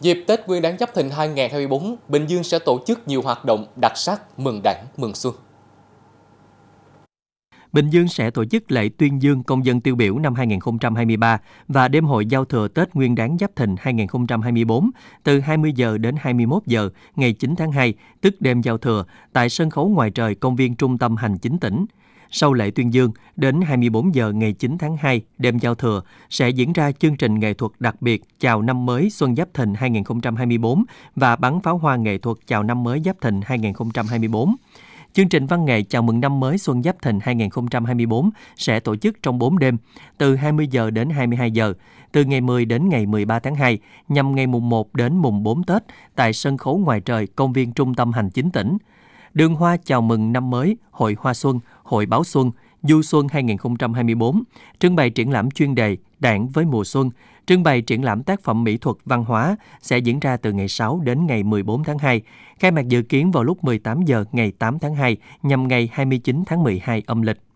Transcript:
Dịp Tết Nguyên đán Giáp Thìn 2024, Bình Dương sẽ tổ chức nhiều hoạt động đặc sắc mừng Đảng, mừng xuân. Bình Dương sẽ tổ chức lễ tuyên dương công dân tiêu biểu năm 2023 và đêm hội giao thừa Tết Nguyên đán Giáp Thìn 2024 từ 20 giờ đến 21 giờ ngày 9 tháng 2, tức đêm giao thừa, tại sân khấu ngoài trời công viên trung tâm hành chính tỉnh. Sau lễ tuyên dương, đến 24 giờ ngày 9 tháng 2, đêm giao thừa, sẽ diễn ra chương trình nghệ thuật đặc biệt Chào năm mới Xuân Giáp Thìn 2024 và bắn pháo hoa nghệ thuật Chào năm mới Giáp Thìn 2024. Chương trình văn nghệ chào mừng năm mới Xuân Giáp Thìn 2024 sẽ tổ chức trong 4 đêm, từ 20 giờ đến 22 giờ, từ ngày 10 đến ngày 13 tháng 2, nhằm ngày mùng 1 đến mùng 4 Tết tại sân khấu ngoài trời công viên trung tâm hành chính tỉnh. Đường hoa chào mừng năm mới, hội hoa xuân, hội báo xuân, du xuân 2024, trưng bày triển lãm chuyên đề Đảng với mùa xuân, trưng bày triển lãm tác phẩm mỹ thuật văn hóa sẽ diễn ra từ ngày 6 đến ngày 14 tháng 2, khai mạc dự kiến vào lúc 18 giờ ngày 8 tháng 2 nhằm ngày 29 tháng 12 âm lịch.